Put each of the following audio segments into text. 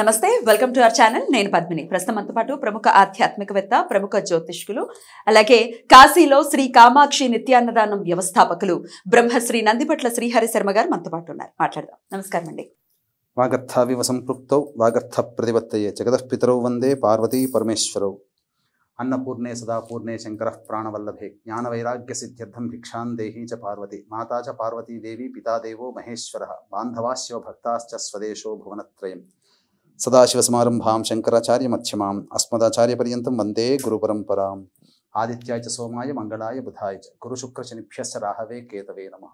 నమస్తే welcome to our channel నేను పద్మిని ప్రస్తుతం అంత పాటు ప్రముఖ ఆధ్యాత్మికవేత్త ప్రముఖ జ్యోతిష్కులు అలాగే కాశీలో శ్రీ కామాక్షి నిత్యాన్నదానం వ్యవస్థాపకులు బ్రహ్మశ్రీ నందిపట్ల శ్రీహరి శర్మ గారు మనతో పాటు ఉన్నారు మాట్లాడదాం నమస్కారం అండి వాగర్థావివ సంపృక్తౌ వాగర్థ ప్రతిపత్తయ్యే జగదపితరౌ వందే పార్వతీ పరమేశ్వరౌ अन्नपूर्णे सदा पूर्णे शंकरः प्राणवल्लभे सिद्ध्यर्थम भिक्षा देही च पार्वती माता च पार्वती देवी पिता देवो महेश्वरः बान्धवास्यो भक्ताश्च स्वदेशो भुवनत्रयम् सदाशिवसमारम्भां शङ्कराचार्यमध्यमाम् अस्मदाचार्यपर्यन्तं वन्दे गुरुपरम्पराम् आदित्याय च सोमाय मङ्गलाय बुधाय च गुरुशुक्रशनिभ्यश्च राहवे केतवे नमः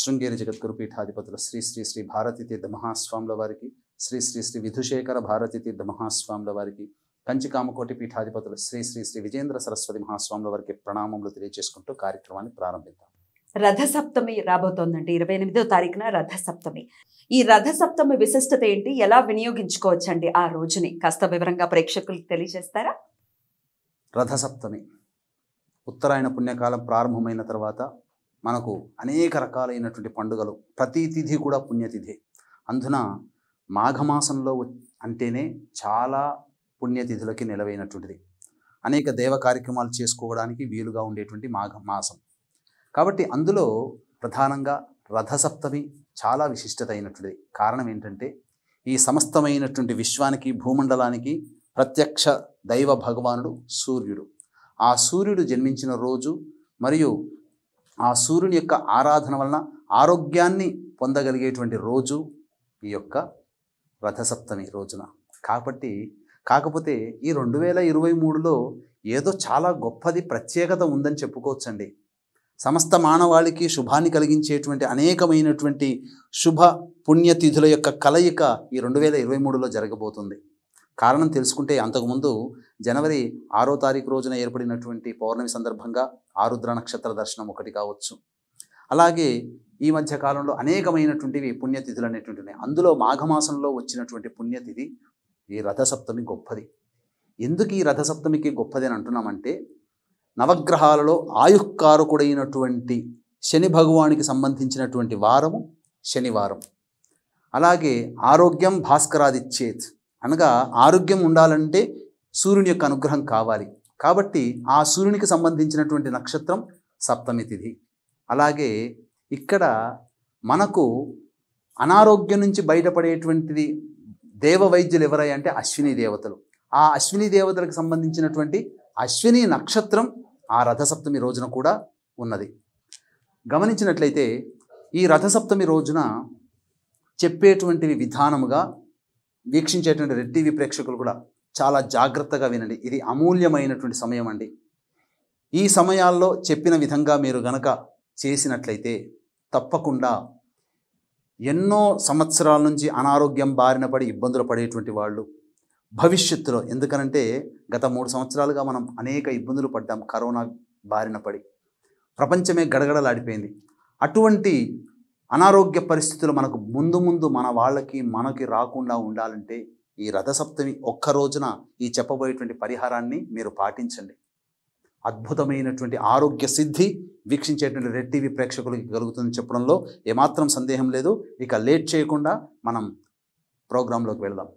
శృంగేరి జగద్గురుపీఠాధిపతుల శ్రీ శ్రీ శ్రీ భారతీతీర్థ మహాస్వాముల వారికి శ్రీ శ్రీ శ్రీ విధుశేఖర భారతీతీర్థ మహాస్వాముల వారికి కంచికామకోటి పీఠాధిపతులు శ్రీ శ్రీ శ్రీ విజేంద్ర సరస్వతి మహాస్వాముల వారికి ప్రణామములు తెలియజేసుకుంటూ కార్యక్రమాన్ని ప్రారంభిద్దాం సప్తమి రాబోతోందండి ఇరవై ఎనిమిదో తారీఖున రథసప్తమి ఈ రథ సప్తమి విశిష్టత ఏంటి ఎలా వినియోగించుకోవచ్చండి ఆ రోజుని కాస్త వివరంగా ప్రేక్షకులకు తెలియజేస్తారా రథసప్తమి ఉత్తరాయణ పుణ్యకాలం ప్రారంభమైన తర్వాత మనకు అనేక రకాలైనటువంటి పండుగలు ప్రతి తిథి కూడా పుణ్యతిథి అందున మాఘమాసంలో అంటేనే చాలా పుణ్యతిథులకి నిలవైనటువంటిది అనేక దేవ కార్యక్రమాలు చేసుకోవడానికి వీలుగా ఉండేటువంటి మాఘ మాసం కాబట్టి అందులో ప్రధానంగా రథసప్తమి చాలా విశిష్టత అయినటువంటిది కారణం ఏంటంటే ఈ సమస్తమైనటువంటి విశ్వానికి భూమండలానికి ప్రత్యక్ష దైవ భగవానుడు సూర్యుడు ఆ సూర్యుడు జన్మించిన రోజు మరియు ఆ సూర్యుని యొక్క ఆరాధన వలన ఆరోగ్యాన్ని పొందగలిగేటువంటి రోజు ఈ యొక్క రథసప్తమి రోజున కాబట్టి కాకపోతే ఈ రెండు వేల ఇరవై మూడులో ఏదో చాలా గొప్పది ప్రత్యేకత ఉందని చెప్పుకోవచ్చండి సమస్త మానవాళికి శుభాన్ని కలిగించేటువంటి అనేకమైనటువంటి శుభ పుణ్యతిథుల యొక్క కలయిక ఈ రెండు వేల ఇరవై మూడులో జరగబోతుంది కారణం తెలుసుకుంటే అంతకుముందు జనవరి ఆరో తారీఖు రోజున ఏర్పడినటువంటి పౌర్ణమి సందర్భంగా ఆరుద్ర నక్షత్ర దర్శనం ఒకటి కావచ్చు అలాగే ఈ మధ్య కాలంలో అనేకమైనటువంటివి పుణ్యతిథులు అనేటువంటివి అందులో మాఘమాసంలో వచ్చినటువంటి పుణ్యతిథి ఈ రథసప్తమి గొప్పది ఎందుకు ఈ రథసప్తమికి గొప్పది అని అంటున్నామంటే నవగ్రహాలలో ఆయుక్కారుకుడైనటువంటి శని భగవానికి సంబంధించినటువంటి వారము శనివారం అలాగే ఆరోగ్యం భాస్కరాదిచ్చేత్ అనగా ఆరోగ్యం ఉండాలంటే సూర్యుని యొక్క అనుగ్రహం కావాలి కాబట్టి ఆ సూర్యునికి సంబంధించినటువంటి నక్షత్రం సప్తమి తిథి అలాగే ఇక్కడ మనకు అనారోగ్యం నుంచి బయటపడేటువంటిది దేవ వైద్యులు ఎవరై అంటే అశ్విని దేవతలు ఆ అశ్విని దేవతలకు సంబంధించినటువంటి అశ్విని నక్షత్రం ఆ రథసప్తమి రోజున కూడా ఉన్నది గమనించినట్లయితే ఈ రథసప్తమి రోజున చెప్పేటువంటివి విధానముగా వీక్షించేటువంటి రెడ్ టీవీ ప్రేక్షకులు కూడా చాలా జాగ్రత్తగా వినండి ఇది అమూల్యమైనటువంటి సమయం అండి ఈ సమయాల్లో చెప్పిన విధంగా మీరు గనక చేసినట్లయితే తప్పకుండా ఎన్నో సంవత్సరాల నుంచి అనారోగ్యం బారిన పడి ఇబ్బందులు పడేటువంటి వాళ్ళు భవిష్యత్తులో ఎందుకనంటే గత మూడు సంవత్సరాలుగా మనం అనేక ఇబ్బందులు పడ్డాం కరోనా బారిన పడి ప్రపంచమే గడగడలాడిపోయింది అటువంటి అనారోగ్య పరిస్థితులు మనకు ముందు ముందు మన వాళ్ళకి మనకి రాకుండా ఉండాలంటే ఈ రథసప్తమి ఒక్క రోజున ఈ చెప్పబోయేటువంటి పరిహారాన్ని మీరు పాటించండి అద్భుతమైనటువంటి ఆరోగ్య సిద్ధి వీక్షించేటువంటి రెడ్ టీవీ ప్రేక్షకులకి కలుగుతుందని చెప్పడంలో ఏమాత్రం సందేహం లేదు ఇక లేట్ చేయకుండా మనం ప్రోగ్రాంలోకి వెళ్దాం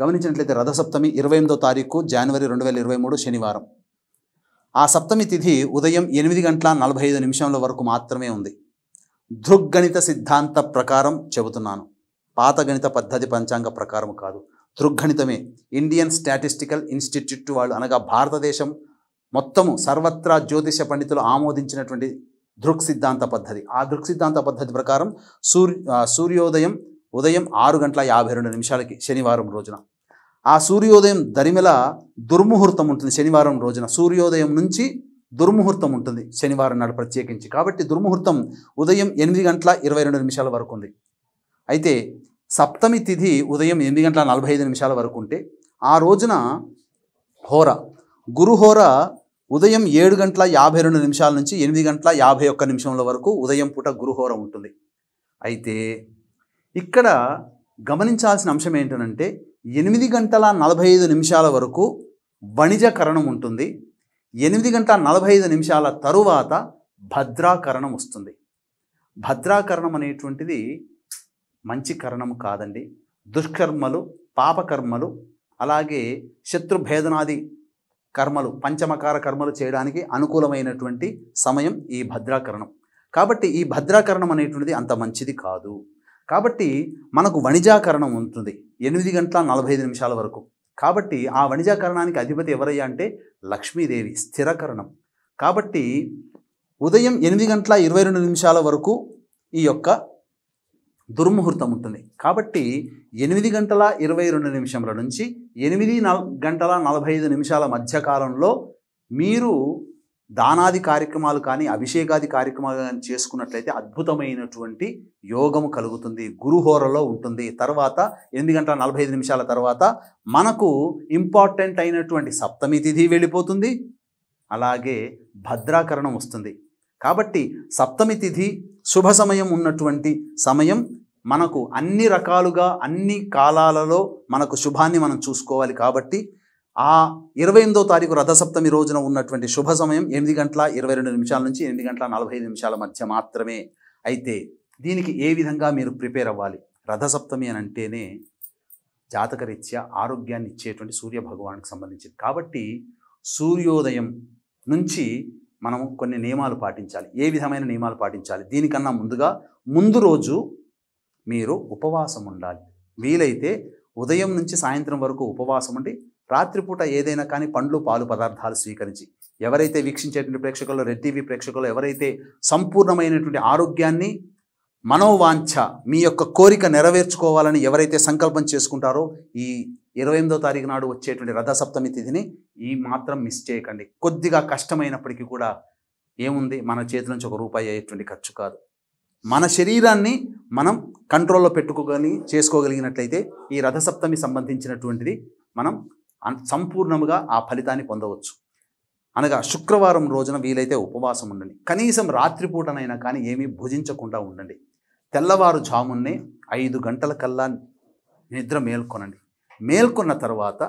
గమనించినట్లయితే రథసప్తమి ఇరవై ఎనిమిదో తారీఖు జనవరి రెండు వేల ఇరవై మూడు శనివారం ఆ సప్తమి తిథి ఉదయం ఎనిమిది గంటల నలభై ఐదు నిమిషంలో వరకు మాత్రమే ఉంది దృగ్గణిత సిద్ధాంత ప్రకారం చెబుతున్నాను పాత గణిత పద్ధతి పంచాంగ ప్రకారం కాదు దృగ్గణితమే ఇండియన్ స్టాటిస్టికల్ ఇన్స్టిట్యూట్ వాళ్ళు అనగా భారతదేశం మొత్తము సర్వత్రా జ్యోతిష పండితులు ఆమోదించినటువంటి దృక్ సిద్ధాంత పద్ధతి ఆ దృక్ సిద్ధాంత పద్ధతి ప్రకారం సూర్య సూర్యోదయం ఉదయం ఆరు గంటల యాభై రెండు నిమిషాలకి శనివారం రోజున ఆ సూర్యోదయం దరిమిల దుర్ముహూర్తం ఉంటుంది శనివారం రోజున సూర్యోదయం నుంచి దుర్ముహూర్తం ఉంటుంది శనివారం నాడు ప్రత్యేకించి కాబట్టి దుర్ముహూర్తం ఉదయం ఎనిమిది గంటల ఇరవై రెండు నిమిషాల వరకు ఉంది అయితే సప్తమి తిథి ఉదయం ఎనిమిది గంటల నలభై ఐదు నిమిషాల వరకు ఉంటే ఆ రోజున హోర గురుహోర ఉదయం ఏడు గంటల యాభై రెండు నిమిషాల నుంచి ఎనిమిది గంటల యాభై ఒక్క నిమిషంల వరకు ఉదయం పూట గురుహోర ఉంటుంది అయితే ఇక్కడ గమనించాల్సిన అంశం ఏంటంటే ఎనిమిది గంటల నలభై ఐదు నిమిషాల వరకు వణిజకరణం ఉంటుంది ఎనిమిది గంటల నలభై ఐదు నిమిషాల తరువాత భద్రాకరణం వస్తుంది భద్రాకరణం అనేటువంటిది మంచి కరణం కాదండి దుష్కర్మలు పాపకర్మలు అలాగే శత్రుభేదనాది కర్మలు పంచమకార కర్మలు చేయడానికి అనుకూలమైనటువంటి సమయం ఈ భద్రాకరణం కాబట్టి ఈ భద్రాకరణం అనేటువంటిది అంత మంచిది కాదు కాబట్టి మనకు వణిజాకరణం ఉంటుంది ఎనిమిది గంటల నలభై ఐదు నిమిషాల వరకు కాబట్టి ఆ వణిజాకరణానికి అధిపతి ఎవరయ్యా అంటే లక్ష్మీదేవి స్థిరకరణం కాబట్టి ఉదయం ఎనిమిది గంటల ఇరవై రెండు నిమిషాల వరకు ఈ యొక్క దుర్ముహూర్తం ఉంటుంది కాబట్టి ఎనిమిది గంటల ఇరవై రెండు నిమిషంల నుంచి ఎనిమిది గంటల నలభై ఐదు నిమిషాల మధ్యకాలంలో మీరు దానాది కార్యక్రమాలు కానీ అభిషేకాది కార్యక్రమాలు కానీ చేసుకున్నట్లయితే అద్భుతమైనటువంటి యోగము కలుగుతుంది గురుహోరలో ఉంటుంది తర్వాత ఎనిమిది గంటల నలభై ఐదు నిమిషాల తర్వాత మనకు ఇంపార్టెంట్ అయినటువంటి సప్తమి తిథి వెళ్ళిపోతుంది అలాగే భద్రాకరణం వస్తుంది కాబట్టి సప్తమి తిథి శుభ సమయం ఉన్నటువంటి సమయం మనకు అన్ని రకాలుగా అన్ని కాలాలలో మనకు శుభాన్ని మనం చూసుకోవాలి కాబట్టి ఆ ఇరవై ఎనిమిదో తారీఖు రథసప్తమి రోజున ఉన్నటువంటి శుభ సమయం ఎనిమిది గంటల ఇరవై రెండు నిమిషాల నుంచి ఎనిమిది గంటల నలభై నిమిషాల మధ్య మాత్రమే అయితే దీనికి ఏ విధంగా మీరు ప్రిపేర్ అవ్వాలి రథసప్తమి అని అంటేనే జాతకరీత్యా ఆరోగ్యాన్ని ఇచ్చేటువంటి సూర్య భగవానికి సంబంధించింది కాబట్టి సూర్యోదయం నుంచి మనము కొన్ని నియమాలు పాటించాలి ఏ విధమైన నియమాలు పాటించాలి దీనికన్నా ముందుగా ముందు రోజు మీరు ఉపవాసం ఉండాలి వీలైతే ఉదయం నుంచి సాయంత్రం వరకు ఉపవాసం ఉండి రాత్రిపూట ఏదైనా కానీ పండ్లు పాలు పదార్థాలు స్వీకరించి ఎవరైతే వీక్షించేటువంటి ప్రేక్షకులు రెడ్ టీవీ ప్రేక్షకులు ఎవరైతే సంపూర్ణమైనటువంటి ఆరోగ్యాన్ని మనోవాంఛ మీ యొక్క కోరిక నెరవేర్చుకోవాలని ఎవరైతే సంకల్పం చేసుకుంటారో ఈ ఇరవై ఎనిమిదో తారీఖు నాడు వచ్చేటువంటి రథసప్తమి తిథిని ఈ మాత్రం మిస్ చేయకండి కొద్దిగా కష్టమైనప్పటికీ కూడా ఏముంది మన చేతి నుంచి ఒక రూపాయి అయ్యేటువంటి ఖర్చు కాదు మన శరీరాన్ని మనం కంట్రోల్లో పెట్టుకోగలి చేసుకోగలిగినట్లయితే ఈ రథసప్తమి సంబంధించినటువంటిది మనం సంపూర్ణముగా ఆ ఫలితాన్ని పొందవచ్చు అనగా శుక్రవారం రోజున వీలైతే ఉపవాసం ఉండండి కనీసం రాత్రిపూటనైనా కానీ ఏమీ భుజించకుండా ఉండండి తెల్లవారుజామున్నే ఐదు గంటల కల్లా నిద్ర మేల్కొనండి మేల్కొన్న తర్వాత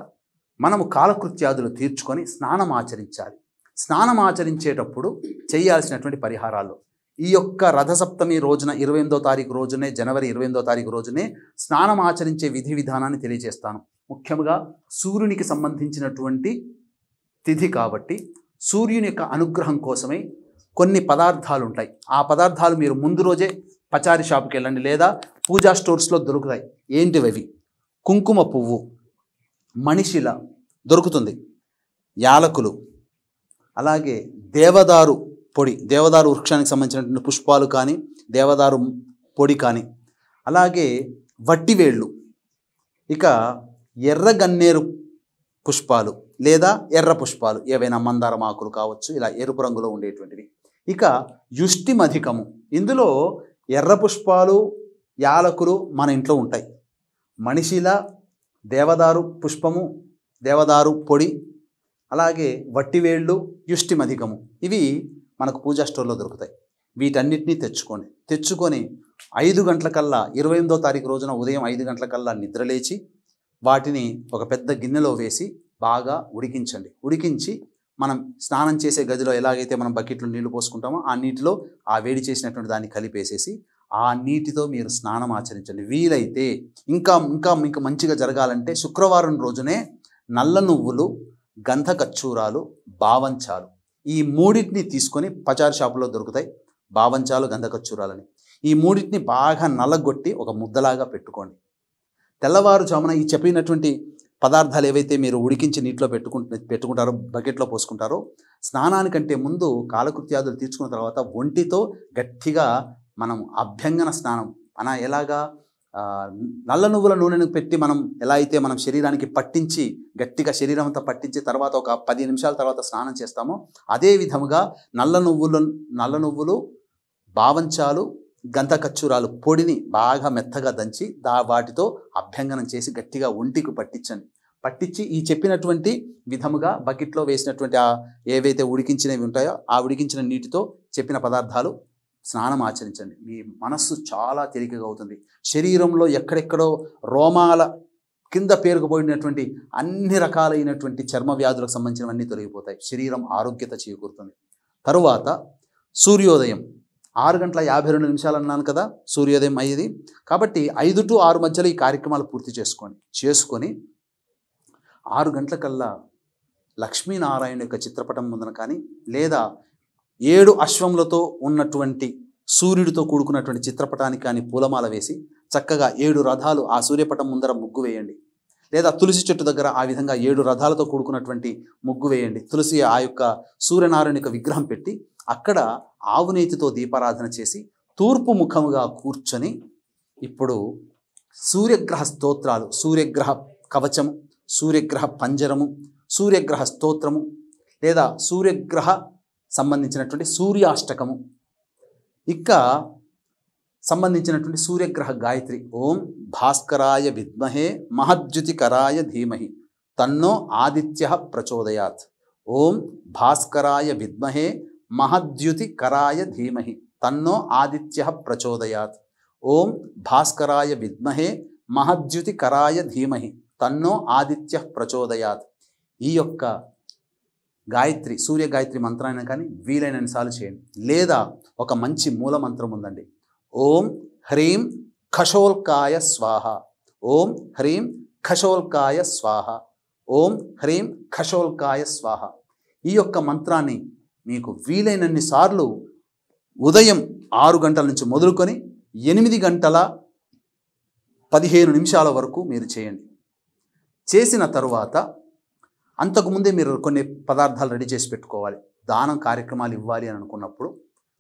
మనము కాలకృత్యాదులు తీర్చుకొని స్నానం ఆచరించాలి స్నానం ఆచరించేటప్పుడు చేయాల్సినటువంటి పరిహారాలు ఈ యొక్క రథసప్తమి రోజున ఇరవై ఎనిమిదో తారీఖు రోజునే జనవరి ఇరవై ఎనిమిదో తారీఖు రోజునే స్నానం ఆచరించే విధి విధానాన్ని తెలియజేస్తాను ముఖ్యంగా సూర్యునికి సంబంధించినటువంటి తిథి కాబట్టి సూర్యుని యొక్క అనుగ్రహం కోసమై కొన్ని పదార్థాలు ఉంటాయి ఆ పదార్థాలు మీరు ముందు రోజే పచారి షాపుకి వెళ్ళండి లేదా పూజా స్టోర్స్లో దొరుకుతాయి ఏంటివి కుంకుమ పువ్వు మనిషిల దొరుకుతుంది యాలకులు అలాగే దేవదారు పొడి దేవదారు వృక్షానికి సంబంధించినటువంటి పుష్పాలు కానీ దేవదారు పొడి కానీ అలాగే వట్టివేళ్ళు ఇక ఎర్ర గన్నేరు పుష్పాలు లేదా ఎర్ర పుష్పాలు ఏవైనా మందార ఆకులు కావచ్చు ఇలా ఎరుపు రంగులో ఉండేటువంటివి ఇక యుష్టిమధికము ఇందులో ఎర్ర పుష్పాలు యాలకులు మన ఇంట్లో ఉంటాయి మనిషిల దేవదారు పుష్పము దేవదారు పొడి అలాగే వట్టివేళ్ళు యుష్టిమధికము ఇవి మనకు పూజా స్టోర్లో దొరుకుతాయి వీటన్నిటినీ తెచ్చుకోండి తెచ్చుకొని ఐదు గంటలకల్లా ఇరవై ఎనిమిదో తారీఖు రోజున ఉదయం ఐదు గంటలకల్లా నిద్రలేచి వాటిని ఒక పెద్ద గిన్నెలో వేసి బాగా ఉడికించండి ఉడికించి మనం స్నానం చేసే గదిలో ఎలాగైతే మనం బకెట్లో నీళ్లు పోసుకుంటామో ఆ నీటిలో ఆ వేడి చేసినటువంటి దాన్ని కలిపేసేసి ఆ నీటితో మీరు స్నానం ఆచరించండి వీలైతే ఇంకా ఇంకా ఇంకా మంచిగా జరగాలంటే శుక్రవారం రోజునే నల్ల నువ్వులు గంధకచ్చూరాలు భావంచాలు బావంచాలు ఈ మూడింటిని తీసుకొని పచారి షాపులో దొరుకుతాయి బావంచాలు గంధకచ్చూరాలని ఈ మూడింటిని బాగా నల్లగొట్టి ఒక ముద్దలాగా పెట్టుకోండి తెల్లవారుజామున ఈ చెప్పినటువంటి పదార్థాలు ఏవైతే మీరు ఉడికించి నీటిలో పెట్టుకుంటు పెట్టుకుంటారో బకెట్లో పోసుకుంటారో స్నానానికంటే ముందు కాలకృత్యాదులు తీర్చుకున్న తర్వాత ఒంటితో గట్టిగా మనం అభ్యంగన స్నానం అన ఎలాగా నల్ల నువ్వుల నూనెను పెట్టి మనం ఎలా అయితే మనం శరీరానికి పట్టించి గట్టిగా శరీరం అంతా పట్టించి తర్వాత ఒక పది నిమిషాల తర్వాత స్నానం చేస్తామో అదే విధముగా నల్ల నువ్వుల నల్ల నువ్వులు భావంచాలు గంధకచ్చురాలు పొడిని బాగా మెత్తగా దంచి దా వాటితో అభ్యంగనం చేసి గట్టిగా ఒంటికి పట్టించండి పట్టించి ఈ చెప్పినటువంటి విధముగా బకెట్లో వేసినటువంటి ఆ ఏవైతే ఉడికించినవి ఉంటాయో ఆ ఉడికించిన నీటితో చెప్పిన పదార్థాలు స్నానం ఆచరించండి మీ మనస్సు చాలా తేలికగా అవుతుంది శరీరంలో ఎక్కడెక్కడో రోమాల కింద పేరుకుపోయినటువంటి అన్ని రకాలైనటువంటి చర్మ వ్యాధులకు సంబంధించినవన్నీ తొలగిపోతాయి శరీరం ఆరోగ్యత చేకూరుతుంది తరువాత సూర్యోదయం ఆరు గంటల యాభై రెండు నిమిషాలు అన్నాను కదా సూర్యోదయం అయ్యేది కాబట్టి ఐదు టు ఆరు మధ్యలో ఈ కార్యక్రమాలు పూర్తి చేసుకొని చేసుకొని ఆరు గంటల కల్లా లక్ష్మీనారాయణ యొక్క చిత్రపటం ముందన కానీ లేదా ఏడు అశ్వములతో ఉన్నటువంటి సూర్యుడితో కూడుకున్నటువంటి చిత్రపటానికి కానీ పూలమాల వేసి చక్కగా ఏడు రథాలు ఆ సూర్యపటం ముందర ముగ్గు వేయండి లేదా తులసి చెట్టు దగ్గర ఆ విధంగా ఏడు రథాలతో కూడుకున్నటువంటి ముగ్గు వేయండి తులసి ఆ యొక్క సూర్యనారాయణ యొక్క విగ్రహం పెట్టి అక్కడ ఆవునేతితో దీపారాధన చేసి తూర్పు ముఖముగా కూర్చొని ఇప్పుడు సూర్యగ్రహ స్తోత్రాలు సూర్యగ్రహ కవచము సూర్యగ్రహ పంజరము సూర్యగ్రహ స్తోత్రము లేదా సూర్యగ్రహ సంబంధించినటువంటి సూర్యాష్టకము ఇక సంబంధించినటువంటి సూర్యగ్రహ గాయత్రి ఓం భాస్కరాయ విద్మహే మహద్యుతికరాయ ధీమహి తన్నో ఆదిత్య ప్రచోదయాత్ ఓం భాస్కరాయ విద్మహే మహద్యుతికరాయ ధీమహి తన్నో ఆదిత్య ప్రచోదయాత్ ఓం భాస్కరాయ విద్మహే మహద్యుతికరాయ ధీమహి తన్నో ఆదిత్య ప్రచోదయాత్ ఈ యొక్క గాయత్రి సూర్య గాయత్రి మంత్రాన్ని కానీ వీలైనన్నిసార్లు చేయండి లేదా ఒక మంచి మూల మంత్రం ఉందండి ఓం హ్రీం ఖషోల్కాయ స్వాహ ఓం హ్రీం ఖషోల్కాయ స్వాహ ఓం హ్రీం ఖషోల్కాయ స్వాహ ఈ యొక్క మంత్రాన్ని మీకు వీలైనన్నిసార్లు ఉదయం ఆరు గంటల నుంచి మొదలుకొని ఎనిమిది గంటల పదిహేను నిమిషాల వరకు మీరు చేయండి చేసిన తరువాత అంతకుముందే మీరు కొన్ని పదార్థాలు రెడీ చేసి పెట్టుకోవాలి దానం కార్యక్రమాలు ఇవ్వాలి అని అనుకున్నప్పుడు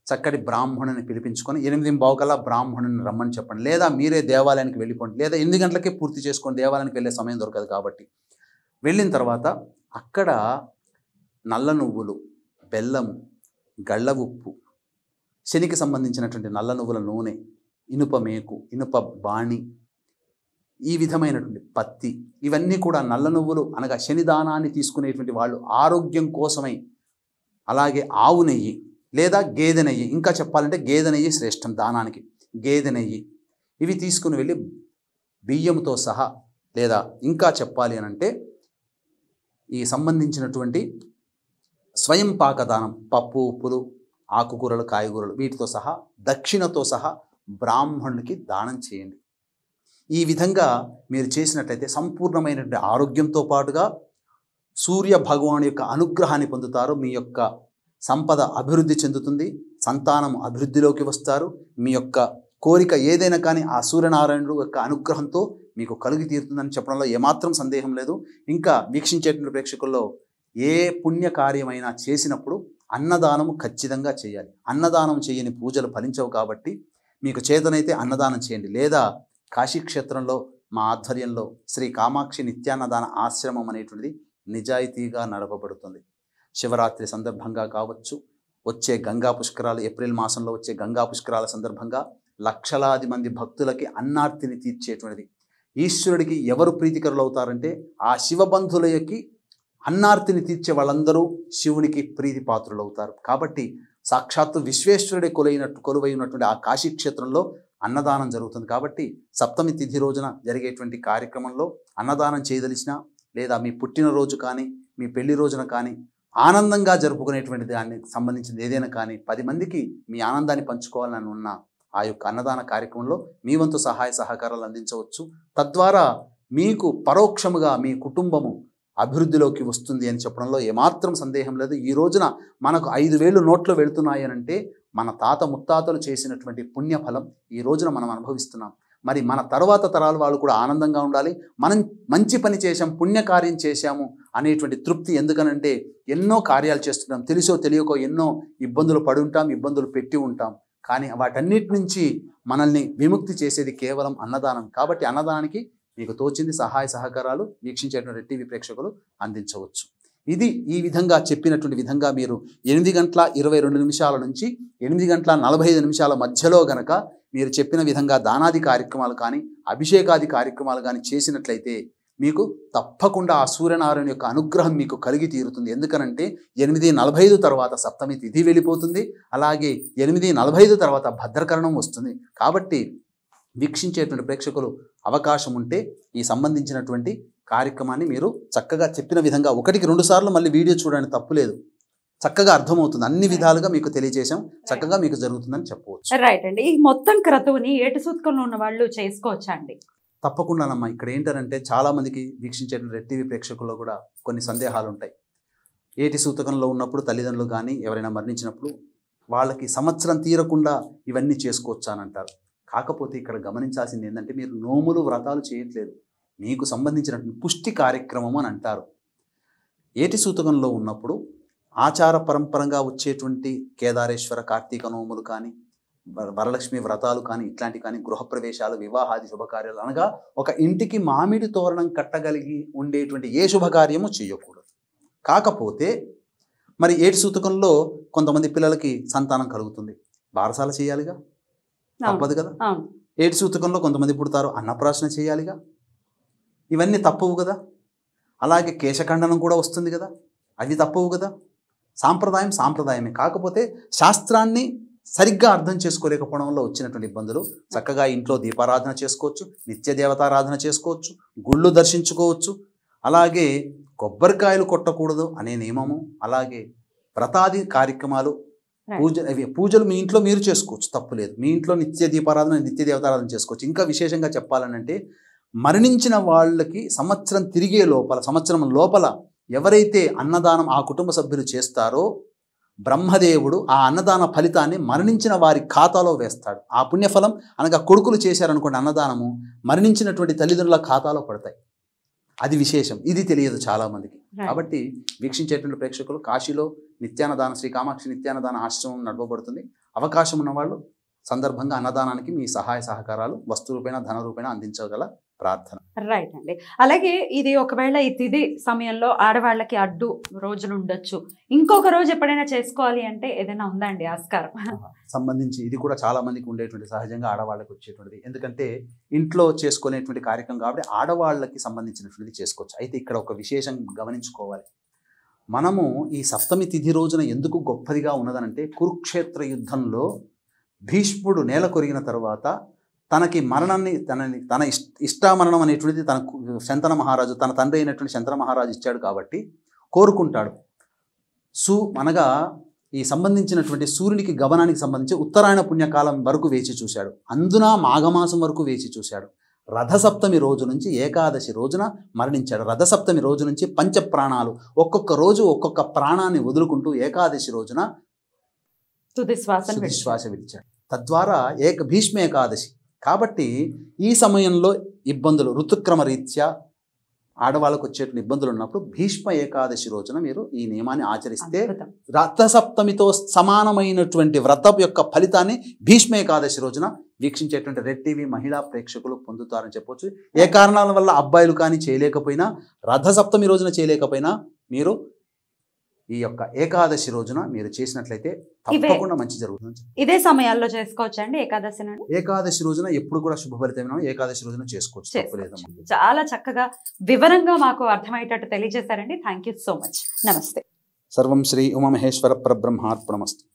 చక్కటి బ్రాహ్మణుని పిలిపించుకొని ఎనిమిది బావుకల్లా బ్రాహ్మణుని రమ్మని చెప్పండి లేదా మీరే దేవాలయానికి వెళ్ళిపోండి లేదా ఎనిమిది గంటలకే పూర్తి చేసుకొని దేవాలయానికి వెళ్ళే సమయం దొరకదు కాబట్టి వెళ్ళిన తర్వాత అక్కడ నల్ల నువ్వులు బెల్లము గళ్ళ ఉప్పు శనికి సంబంధించినటువంటి నల్ల నువ్వుల నూనె ఇనుప మేకు ఇనుప బాణి ఈ విధమైనటువంటి పత్తి ఇవన్నీ కూడా నల్ల నువ్వులు అనగా శనిదానాన్ని తీసుకునేటువంటి వాళ్ళు ఆరోగ్యం కోసమై అలాగే ఆవు నెయ్యి లేదా గేదె నెయ్యి ఇంకా చెప్పాలంటే గేదె నెయ్యి శ్రేష్టం దానానికి గేదె నెయ్యి ఇవి తీసుకుని వెళ్ళి బియ్యంతో సహా లేదా ఇంకా చెప్పాలి అని అంటే ఈ సంబంధించినటువంటి స్వయం పాకదానం పప్పు ఉప్పులు ఆకుకూరలు కాయగూరలు వీటితో సహా దక్షిణతో సహా బ్రాహ్మణునికి దానం చేయండి ఈ విధంగా మీరు చేసినట్లయితే సంపూర్ణమైనటువంటి ఆరోగ్యంతో పాటుగా సూర్య భగవాన్ యొక్క అనుగ్రహాన్ని పొందుతారు మీ యొక్క సంపద అభివృద్ధి చెందుతుంది సంతానం అభివృద్ధిలోకి వస్తారు మీ యొక్క కోరిక ఏదైనా కానీ ఆ సూర్యనారాయణుడు యొక్క అనుగ్రహంతో మీకు కలిగి తీరుతుందని చెప్పడంలో ఏమాత్రం సందేహం లేదు ఇంకా వీక్షించేటువంటి ప్రేక్షకుల్లో ఏ పుణ్య కార్యమైనా చేసినప్పుడు అన్నదానం ఖచ్చితంగా చేయాలి అన్నదానం చేయని పూజలు ఫలించవు కాబట్టి మీకు చేతనైతే అన్నదానం చేయండి లేదా కాశీక్షేత్రంలో మా ఆధ్వర్యంలో శ్రీ కామాక్షి నిత్యాన్నదాన ఆశ్రమం అనేటువంటిది నిజాయితీగా నడపబడుతుంది శివరాత్రి సందర్భంగా కావచ్చు వచ్చే గంగా పుష్కరాలు ఏప్రిల్ మాసంలో వచ్చే గంగా పుష్కరాల సందర్భంగా లక్షలాది మంది భక్తులకి అన్నార్తిని తీర్చేటువంటిది ఈశ్వరుడికి ఎవరు ప్రీతికరులు అవుతారంటే ఆ శివబంధులకి అన్నార్తిని తీర్చే వాళ్ళందరూ శివునికి ప్రీతి పాత్రులు అవుతారు కాబట్టి సాక్షాత్తు విశ్వేశ్వరుడి కొలైనట్టు కొలువైనటువంటి ఆ కాశీక్షేత్రంలో అన్నదానం జరుగుతుంది కాబట్టి సప్తమి తిథి రోజున జరిగేటువంటి కార్యక్రమంలో అన్నదానం చేయదలిచిన లేదా మీ పుట్టినరోజు కానీ మీ పెళ్లి రోజున కానీ ఆనందంగా జరుపుకునేటువంటి దానికి సంబంధించింది ఏదైనా కానీ పది మందికి మీ ఆనందాన్ని పంచుకోవాలని ఉన్న ఆ యొక్క అన్నదాన కార్యక్రమంలో మీ వంతు సహాయ సహకారాలు అందించవచ్చు తద్వారా మీకు పరోక్షముగా మీ కుటుంబము అభివృద్ధిలోకి వస్తుంది అని చెప్పడంలో ఏమాత్రం సందేహం లేదు ఈ రోజున మనకు ఐదు వేలు నోట్లు వెళుతున్నాయనంటే మన తాత ముత్తాతలు చేసినటువంటి పుణ్యఫలం ఈ రోజున మనం అనుభవిస్తున్నాం మరి మన తర్వాత తరాల వాళ్ళు కూడా ఆనందంగా ఉండాలి మనం మంచి పని చేశాం పుణ్యకార్యం చేశాము అనేటువంటి తృప్తి ఎందుకనంటే ఎన్నో కార్యాలు చేస్తున్నాం తెలుసో తెలియకో ఎన్నో ఇబ్బందులు పడి ఉంటాం ఇబ్బందులు పెట్టి ఉంటాం కానీ వాటన్నిటి నుంచి మనల్ని విముక్తి చేసేది కేవలం అన్నదానం కాబట్టి అన్నదానానికి మీకు తోచింది సహాయ సహకారాలు వీక్షించేటువంటి టీవీ ప్రేక్షకులు అందించవచ్చు ఇది ఈ విధంగా చెప్పినటువంటి విధంగా మీరు ఎనిమిది గంటల ఇరవై రెండు నిమిషాల నుంచి ఎనిమిది గంటల నలభై ఐదు నిమిషాల మధ్యలో గనక మీరు చెప్పిన విధంగా దానాది కార్యక్రమాలు కానీ అభిషేకాది కార్యక్రమాలు కానీ చేసినట్లయితే మీకు తప్పకుండా ఆ సూర్యనారాయణ యొక్క అనుగ్రహం మీకు కలిగి తీరుతుంది ఎందుకనంటే ఎనిమిది నలభై ఐదు తర్వాత సప్తమి తిథి వెళ్ళిపోతుంది అలాగే ఎనిమిది నలభై ఐదు తర్వాత భద్రకరణం వస్తుంది కాబట్టి వీక్షించేటువంటి ప్రేక్షకులు అవకాశం ఉంటే ఈ సంబంధించినటువంటి కార్యక్రమాన్ని మీరు చక్కగా చెప్పిన విధంగా ఒకటికి రెండు సార్లు మళ్ళీ వీడియో చూడండి తప్పులేదు చక్కగా అర్థమవుతుంది అన్ని విధాలుగా మీకు తెలియజేసాం చక్కగా మీకు జరుగుతుందని చెప్పవచ్చు రైట్ అండి ఈ మొత్తం క్రతువుని ఏటు సూత్కంలో ఉన్న వాళ్ళు చేసుకోవచ్చా అండి తప్పకుండానమ్మా ఇక్కడ ఏంటంటే చాలా వీక్షించే రెడ్ టీవీ ప్రేక్షకుల్లో కూడా కొన్ని సందేహాలు ఉంటాయి ఏటి సూతకంలో ఉన్నప్పుడు తల్లిదండ్రులు కానీ ఎవరైనా మరణించినప్పుడు వాళ్ళకి సంవత్సరం తీరకుండా ఇవన్నీ చేసుకోవచ్చా అంటారు కాకపోతే ఇక్కడ గమనించాల్సింది ఏంటంటే మీరు నోములు వ్రతాలు చేయట్లేదు మీకు సంబంధించినటువంటి పుష్టి కార్యక్రమం అని అంటారు ఏటి సూతకంలో ఉన్నప్పుడు ఆచార పరంపరంగా వచ్చేటువంటి కేదారేశ్వర కార్తీక నోములు కానీ వరలక్ష్మి వ్రతాలు కానీ ఇట్లాంటి కానీ గృహప్రవేశాలు వివాహాది శుభకార్యాలు అనగా ఒక ఇంటికి మామిడి తోరణం కట్టగలిగి ఉండేటువంటి ఏ శుభకార్యము చేయకూడదు కాకపోతే మరి ఏటి సూతకంలో కొంతమంది పిల్లలకి సంతానం కలుగుతుంది బారసాల చేయాలిగా తప్పదు కదా ఏటి సూతకంలో కొంతమంది పుడతారు అన్నప్రాసన చేయాలిగా ఇవన్నీ తప్పవు కదా అలాగే కేశఖండనం కూడా వస్తుంది కదా అది తప్పవు కదా సాంప్రదాయం సాంప్రదాయమే కాకపోతే శాస్త్రాన్ని సరిగ్గా అర్థం చేసుకోలేకపోవడంలో వచ్చినటువంటి ఇబ్బందులు చక్కగా ఇంట్లో దీపారాధన చేసుకోవచ్చు నిత్య దేవతారాధన చేసుకోవచ్చు గుళ్ళు దర్శించుకోవచ్చు అలాగే కొబ్బరికాయలు కొట్టకూడదు అనే నియమము అలాగే వ్రతాది కార్యక్రమాలు పూజ పూజలు మీ ఇంట్లో మీరు చేసుకోవచ్చు తప్పులేదు మీ ఇంట్లో నిత్య దీపారాధన నిత్య దేవతారాధన చేసుకోవచ్చు ఇంకా విశేషంగా చెప్పాలనంటే మరణించిన వాళ్ళకి సంవత్సరం తిరిగే లోపల సంవత్సరం లోపల ఎవరైతే అన్నదానం ఆ కుటుంబ సభ్యులు చేస్తారో బ్రహ్మదేవుడు ఆ అన్నదాన ఫలితాన్ని మరణించిన వారి ఖాతాలో వేస్తాడు ఆ పుణ్యఫలం అనగా కొడుకులు చేశారనుకోండి అన్నదానము మరణించినటువంటి తల్లిదండ్రుల ఖాతాలో పడతాయి అది విశేషం ఇది తెలియదు చాలామందికి కాబట్టి వీక్షించేటువంటి ప్రేక్షకులు కాశీలో నిత్యానదాన శ్రీ కామాక్షి నిత్యానదాన ఆశ్రమం నడవబడుతుంది అవకాశం ఉన్నవాళ్ళు సందర్భంగా అన్నదానానికి మీ సహాయ సహకారాలు వస్తువులపైన ధన రూపేణ అందించగల ప్రార్థన రైట్ అండి అలాగే ఇది ఒకవేళ ఈ తిది సమయంలో ఆడవాళ్ళకి అడ్డు రోజులు ఉండొచ్చు ఇంకొక రోజు ఎప్పుడైనా చేసుకోవాలి అంటే ఏదైనా ఉందా అండి ఆస్కారం సంబంధించి ఇది కూడా చాలా మందికి ఉండేటువంటి సహజంగా ఆడవాళ్ళకి వచ్చేటువంటిది ఎందుకంటే ఇంట్లో చేసుకునేటువంటి కార్యక్రమం కాబట్టి ఆడవాళ్ళకి సంబంధించినటువంటిది చేసుకోవచ్చు అయితే ఇక్కడ ఒక విశేషం గమనించుకోవాలి మనము ఈ సప్తమి తిథి రోజున ఎందుకు గొప్పదిగా ఉన్నదనంటే కురుక్షేత్ర యుద్ధంలో భీష్ముడు నేల కొరిగిన తర్వాత తనకి మరణాన్ని తనని తన ఇష్ట మరణం అనేటువంటిది తన శంతన మహారాజు తన తండ్రి అయినటువంటి శంతన మహారాజు ఇచ్చాడు కాబట్టి కోరుకుంటాడు సు అనగా ఈ సంబంధించినటువంటి సూర్యునికి గమనానికి సంబంధించి ఉత్తరాయణ పుణ్యకాలం వరకు వేచి చూశాడు అందున మాఘమాసం వరకు వేచి చూశాడు రథసప్తమి రోజు నుంచి ఏకాదశి రోజున మరణించాడు రథసప్తమి రోజు నుంచి పంచ ప్రాణాలు ఒక్కొక్క రోజు ఒక్కొక్క ప్రాణాన్ని వదులుకుంటూ ఏకాదశి రోజున తుది శ్వాస విడిచాడు తద్వారా ఏక భీష్మ ఏకాదశి కాబట్టి ఈ సమయంలో ఇబ్బందులు ఋతుక్రమ రీత్యా ఆడవాళ్ళకు వచ్చేటువంటి ఇబ్బందులు ఉన్నప్పుడు భీష్మ ఏకాదశి రోజున మీరు ఈ నియమాన్ని ఆచరిస్తే రథసప్తమితో సమానమైనటువంటి వ్రత యొక్క ఫలితాన్ని భీష్మ ఏకాదశి రోజున వీక్షించేటువంటి రెడ్ టీవీ మహిళా ప్రేక్షకులు పొందుతారని చెప్పవచ్చు ఏ కారణాల వల్ల అబ్బాయిలు కానీ చేయలేకపోయినా రథసప్తమి రోజున చేయలేకపోయినా మీరు ఈ యొక్క ఏకాదశి రోజున మీరు చేసినట్లయితే తప్పకుండా మంచి జరుగుతుంది ఇదే సమయాల్లో చేసుకోవచ్చు అండి ఏకాదశి ఏకాదశి రోజున ఎప్పుడు కూడా శుభఫలితమైన ఏకాదశి రోజున చేసుకోవచ్చు చాలా చక్కగా వివరంగా మాకు అర్థమయ్యేటట్టు తెలియజేశారండి థ్యాంక్ సో మచ్ నమస్తే సర్వం శ్రీ ఉమామహేశ్వర పరబ్రహ్మార్పణమస్తే